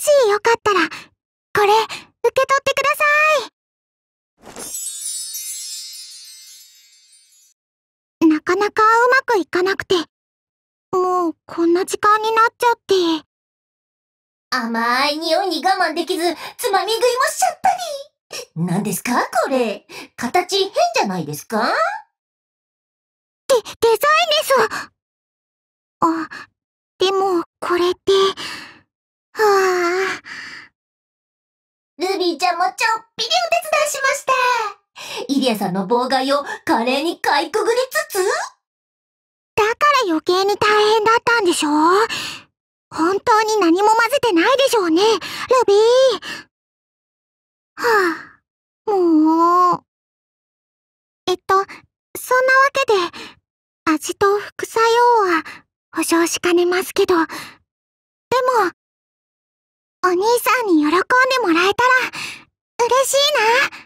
しよかったら、これ、受け取ってください。なかなかうまくいかなくて、もうこんな時間になっちゃって。甘い匂いに我慢できず、つまみ食いもしちゃったり。何ですかこれ。形変じゃないですかでデザインです。あ、でも、これって。ルビーちゃんもちょっぴりお手伝いしましたイリアさんの妨害を華麗にかいくぐりつつだから余計に大変だったんでしょ本当に何も混ぜてないでしょうね、ルビー。はあ、もう。えっと、そんなわけで、味と副作用は保証しかねますけど、兄さんに喜んでもらえたら嬉しいな。